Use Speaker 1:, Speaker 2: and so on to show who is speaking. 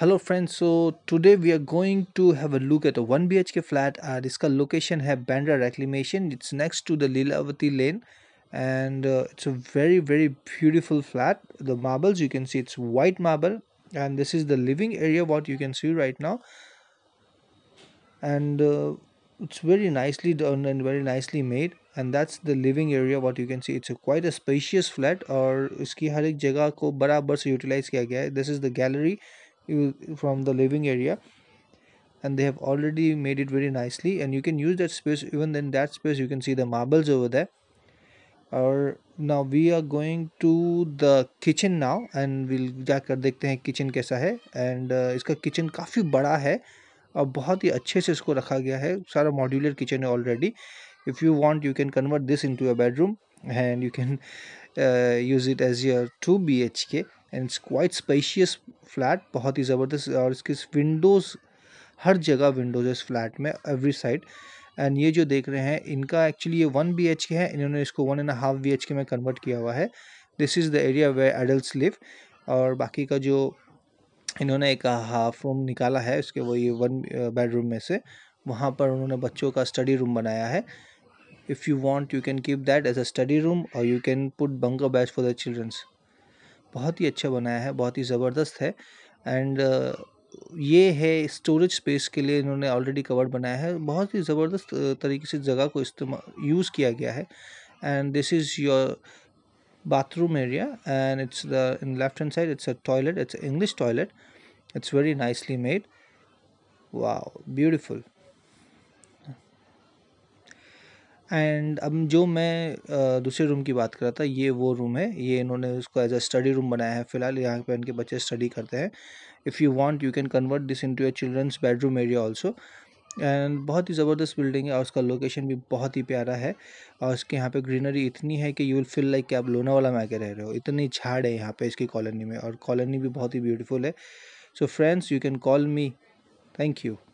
Speaker 1: hello friends so today we are going to have a look at a one B K flat and इसका location है Bandra reclamation it's next to the Lilavati lane and it's a very very beautiful flat the marbles you can see it's white marble and this is the living area what you can see right now and it's very nicely done and very nicely made and that's the living area what you can see it's quite a spacious flat और इसकी हर एक जगह को बराबर से utilise किया गया है this is the gallery from the living area and they have already made it very nicely and you can use that space even in that space you can see the marbles over there और now we are going to the kitchen now and we'll जाकर देखते हैं kitchen कैसा है and uh, इसका kitchen काफ़ी बड़ा है और बहुत ही अच्छे से इसको रखा गया है सारा मॉड्यूलर किचन है already if you want you can convert this into a bedroom and you can uh, use it as your 2 BHK and it's quite spacious flat बहुत ही ज़बरदस्त और इसके विंडोज़ हर जगह विंडोज़ है इस फ्लैट में एवरी साइड एंड ये जो देख रहे हैं इनका एक्चुअली ये वन बी एच के है इन्होंने इसको one and half B H K में कन्वर्ट किया हुआ है this is the area where adult live और बाकी का जो इन्होंने एक हाफ रूम निकाला है उसके वही वन बेडरूम में से वहाँ पर उन्होंने बच्चों का स्टडी रूम बनाया है if you want you can keep that as a study room or you can put bunker beds for the childrens बहुत ही अच्छा बनाया है बहुत ही ज़बरदस्त है एंड uh, ये है स्टोरेज स्पेस के लिए इन्होंने ऑलरेडी कवर बनाया है बहुत ही ज़बरदस्त uh, तरीके से जगह को इस्तेमाल यूज़ किया गया है and this is your bathroom area and it's the in left hand side it's a toilet it's English toilet it's very nicely made wow beautiful and अब जो मैं दूसरे रूम की बात कर रहा था ये वो रूम है ये इन्होंने उसको एज अ स्टडी रूम बनाया है फिलहाल यहाँ पे इनके बच्चे स्टडी करते हैं if you want you can convert this into your children's bedroom area also and बहुत ही ज़बरदस्त बिल्डिंग है और उसका लोकेशन भी बहुत ही प्यारा है और उसके यहाँ पर ग्रीनरी इतनी है कि यू विल फील लाइक कि आप लोनावाला में आके रह रहे हो इतनी झाड़ है यहाँ पर इसकी कॉलोनी में और कॉलोनी भी बहुत ही ब्यूटीफुल है so friends you can call me thank you